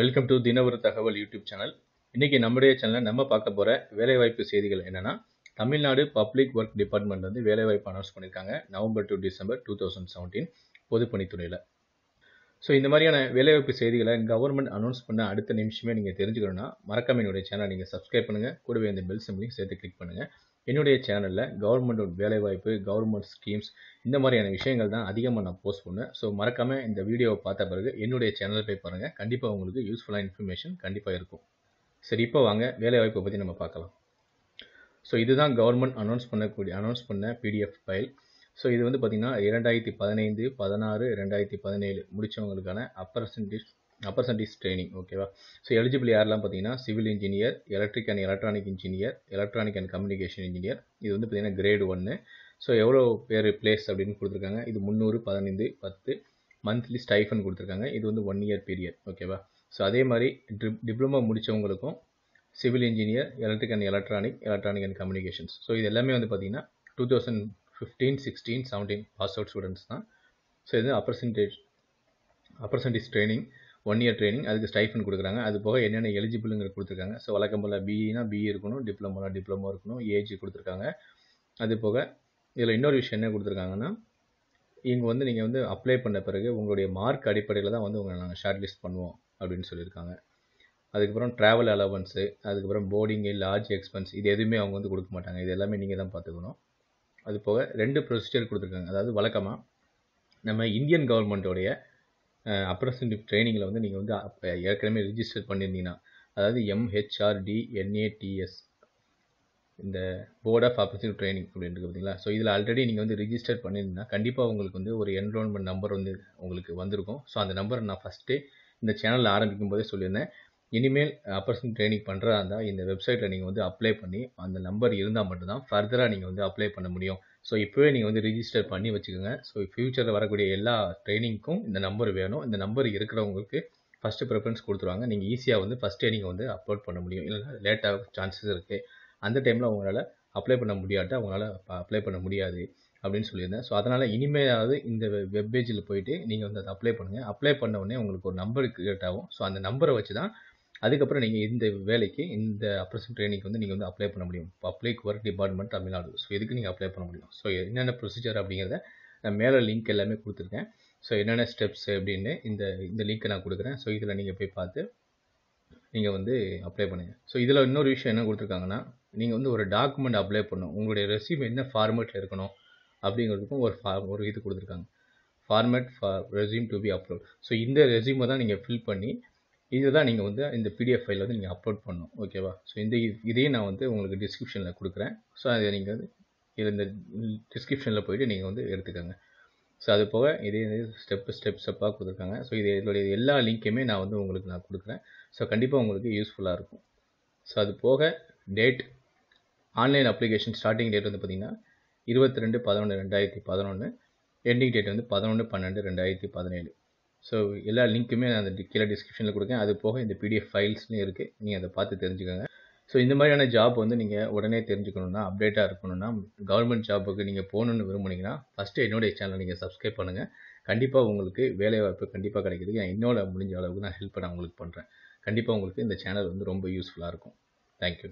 welcome to தின ஒரு தகவல் யூடியூப் சேனல் இன்றைக்கி நம்முடைய சேனலில் நம்ம பார்க்க போகிற வேலைவாய்ப்பு செய்திகள் என்னென்னா தமிழ்நாடு பப்ளிக் ஒர்க் டிபார்ட்மெண்ட் வந்து வேலைவாய்ப்பு அனௌன்ஸ் பண்ணியிருக்காங்க November to December two thousand seventeen பொதுப்பணித்துறையில் ஸோ இந்த மாதிரியான வேலைவாய்ப்பு செய்திகளை கவர்மெண்ட் அனௌன்ஸ் பண்ண அடுத்த நிமிஷமே நீங்கள் தெரிஞ்சுக்கணும்னா மறக்காம என்னுடைய சேனல் நீங்கள் சப்ஸ்கிரைப் பண்ணுங்கள் கூடவே இந்த பெல் சிம்லையும் சேர்த்து கிளிக் பண்ணுங்கள் என்னுடைய சேனலில் கவர்மெண்ட் வேலைவாய்ப்பு கவர்மெண்ட் ஸ்கீம்ஸ் இந்த மாதிரியான விஷயங்கள் தான் அதிகமாக நான் போஸ்ட் பண்ணுவேன் ஸோ மறக்காமல் இந்த வீடியோவை பார்த்த பிறகு என்னுடைய சேனலை போய் பாருங்கள் கண்டிப்பாக உங்களுக்கு யூஸ்ஃபுல்லாக இன்ஃபர்மேஷன் கண்டிப்பாக இருக்கும் சரி இப்போ வாங்க வேலைவாய்ப்பை பற்றி நம்ம பார்க்கலாம் ஸோ இதுதான் கவர்மெண்ட் அனௌன்ஸ் பண்ணக்கூடிய அனௌன்ஸ் பண்ண பிடிஎஃப் ஃபைல் ஸோ இது வந்து பார்த்திங்கன்னா இரண்டாயிரத்தி பதினைந்து பதினாறு ரெண்டாயிரத்தி பதினேழு முடித்தவங்களுக்கான அப்பர்சன்டேஜ் அப்ரசன்டிஸ் ட்ரைனிங் ஓகேவா ஸோ எலிஜிபிள் யாரெல்லாம் பார்த்தீங்கன்னா civil engineer electric and electronic engineer electronic and communication engineer இது வந்து பார்த்தீங்கன்னா கிரேட் ஒன்று ஸோ எவ்வளோ பேர் பிளேஸ் அப்படின்னு கொடுத்துருக்காங்க இது முந்நூறு பதினைந்து பத்து மந்த்லி ஸ்டைஃபன் கொடுத்துருக்காங்க இது வந்து ஒன் இயர் பீரியட் ஓகேவா ஸோ அதே மாதிரி டிப்ளமோ முடித்தவங்களுக்கும் civil engineer electric and electronic electronic and communications so இது எல்லாமே வந்து பார்த்தீங்கன்னா two thousand fifteen sixteen seventeen pass out students தான் ஸோ இது apprentice apprentice training one year training அதுக்கு ஸ்டைஃபன் கொடுக்குறாங்க அது போக என்னென்ன எலிஜிபிளுங்கிற கொடுத்துருக்காங்க ஸோ வழக்கம் போல் பிஇனா e பிஇ e இருக்கணும் டிப்ளமோனா டிப்ளமோ இருக்கணும் ஏஜ் கொடுத்துருக்காங்க அது போக இதில் இன்னொரு விஷயம் என்ன கொடுத்துருக்காங்கன்னா இங்கே வந்து நீங்கள் வந்து அப்ளை பண்ண பிறகு உங்களுடைய மார்க் அடிப்படையில் தான் வந்து உங்களை நாங்கள் ஷார்ட் லிஸ்ட் பண்ணுவோம் அப்படின்னு சொல்லியிருக்காங்க அதுக்கப்புறம் ட்ராவல் அலவன்ஸு அதுக்கப்புறம் போர்டிங்கு லார்ஜ் எக்ஸ்பென்ஸ் இது எதுவுமே அவங்க வந்து கொடுக்க மாட்டாங்க இது எல்லாமே நீங்கள் தான் பார்த்துக்கணும் அது போக ரெண்டு ப்ரொசீஜர் கொடுத்துருக்காங்க அதாவது வழக்கமாக நம்ம இந்தியன் கவர்மெண்ட்டோடைய அப்ரசன்டிவ் ட்ரைனிங்கில் வந்து நீங்கள் வந்து ஏற்கனவே ரிஜிஸ்டர் பண்ணியிருந்தீங்கன்னா அதாவது எம்ஹெச்ஆர்டி என்ஏடிஎஸ் இந்த போர்ட் ஆஃப் ஆப்பர்ச்சுனிட்டி ட்ரைனிங் அப்படின்ட்டு இருக்குது பார்த்தீங்களா ஸோ இதில் ஆல்ரெடி நீங்கள் வந்து ரிஜிஸ்டர் பண்ணியிருந்தீங்கன்னா கண்டிப்பாக உங்களுக்கு வந்து ஒரு என்ரோல்மெண்ட் நம்பர் வந்து உங்களுக்கு வந்திருக்கும் ஸோ அந்த நம்பரை நான் ஃபஸ்ட்டே இந்த சேனலில் ஆரம்பிக்கும் போதே சொல்லியிருந்தேன் இனிமேல் அப்பர்சன் ட்ரைனிங் பண்ணுறதா இருந்தால் இந்த வெப்சைட்டில் நீங்கள் வந்து அப்ளை பண்ணி அந்த நம்பர் இருந்தால் மட்டும்தான் ஃபர்தராக நீங்கள் வந்து அப்ளை பண்ண முடியும் ஸோ இப்போவே நீங்கள் வந்து ரிஜிஸ்டர் பண்ணி வச்சுக்கோங்க ஸோ ஃப்யூச்சரில் வரக்கூடிய எல்லா ட்ரைனிங்க்கும் இந்த நம்பர் வேணும் இந்த நம்பர் இருக்கிறவங்களுக்கு ஃபஸ்ட்டு ப்ரிஃபரன்ஸ் கொடுத்துருவாங்க நீங்கள் ஈஸியாக வந்து ஃபஸ்ட் நீங்கள் வந்து அப்லோட் பண்ண முடியும் இல்லை லேட்டாக சான்சஸ் இருக்குது அந்த டைமில் உங்களால் அப்ளை பண்ண முடியாட்ட அவங்களால அப்ளை பண்ண முடியாது அப்படின்னு சொல்லியிருந்தேன் ஸோ அதனால் இனிமேலாவது இந்த வெப்பேஜில் போயிட்டு நீங்கள் வந்து அதை அப்ளை பண்ணுங்கள் அப்ளை பண்ண உடனே உங்களுக்கு ஒரு நம்பர் கிரியேட் ஆகும் ஸோ அந்த நம்பரை வச்சு தான் அதுக்கப்புறம் நீங்கள் இந்த வேலைக்கு இந்த அப்ரசன் ட்ரைனிங் வந்து நீங்கள் வந்து அப்ளை பண்ண முடியும் public work department Tamil Nadu so இதுக்கு நீங்கள் அப்ளை பண்ண முடியும் ஸோ என்னென்ன ப்ரொசீஜர் அப்படிங்கிறத நான் மேலே லிங்க் எல்லாமே கொடுத்துருக்கேன் ஸோ என்னென்ன ஸ்டெப்ஸ் அப்படின்னு இந்த இந்த லிங்க்கை நான் கொடுக்குறேன் ஸோ இதில் நீங்கள் போய் பார்த்து நீங்கள் வந்து அப்ளை பண்ணுங்கள் ஸோ இதில் இன்னொரு விஷயம் என்ன கொடுத்துருக்காங்கன்னா நீங்கள் வந்து ஒரு டாக்குமெண்ட் அப்ளை பண்ணணும் உங்களுடைய ரெசியூம் என்ன ஃபார்மேட்டில் இருக்கணும் அப்படிங்கிறதுக்கும் ஒரு ஃபார்ம் ஒரு இது கொடுத்துருக்காங்க format for resume to be upload so இந்த ரெசியூமை தான் நீங்கள் ஃபில் பண்ணி இதுதான் நீங்கள் வந்து இந்த பிடிஎஃப் ஃபைல் வந்து நீங்கள் அப்லோட் பண்ணணும் ஓகேவா ஸோ இந்த இதையும் நான் வந்து உங்களுக்கு டிஸ்கிரிப்ஷனில் கொடுக்குறேன் ஸோ அதை நீங்கள் வந்து இந்த டிஸ்கிரிப்ஷனில் போயிட்டு நீங்கள் வந்து எடுத்துக்கோங்க ஸோ அது போக இதே இது ஸ்டெப் ஸ்டெப் ஸ்டெப்பாக கொடுத்துருக்காங்க ஸோ இது இதோடைய எல்லா லிங்க்குமே நான் வந்து உங்களுக்கு நான் கொடுக்குறேன் ஸோ கண்டிப்பாக உங்களுக்கு யூஸ்ஃபுல்லாக இருக்கும் ஸோ அது போக date online application starting date வந்து பார்த்திங்கன்னா இருபத்தி ரெண்டு பதினொன்று ரெண்டாயிரத்தி பதினொன்று எண்டிங் டேட் வந்து பதினொன்று பன்னெண்டு ரெண்டாயிரத்தி பதினேழு ஸோ எல்லா லிங்க்குமே நான் அந்த கீழே டிஸ்கிரிப்ஷனில் கொடுக்கேன் அது போக இந்த பிடிஎஃப் ஃபைல்ஸ்லையும் இருக்குது நீங்கள் அதை பார்த்து தெரிஞ்சுக்கோங்க ஸோ இந்த மாதிரியான ஜாப் வந்து நீங்கள் உடனே தெரிஞ்சுக்கணுன்னா அப்டேட்டாக இருக்கணும்னா கவர்மெண்ட் ஜாப்புக்கு நீங்கள் போகணுன்னு விரும்புனீங்கன்னா ஃபஸ்ட்டு என்னுடைய சேனலை நீங்கள் சப்ஸ்கிரைப் பண்ணுங்கள் கண்டிப்பாக உங்களுக்கு வேலைவாய்ப்பு கண்டிப்பாக கிடைக்கிது நான் இன்னோட முடிஞ்ச அளவுக்கு நான் ஹெல்ப் நான் உங்களுக்கு பண்ணுறேன் கண்டிப்பாக உங்களுக்கு இந்த சேனல் வந்து ரொம்ப யூஸ்ஃபுல்லாக இருக்கும் தேங்க்யூ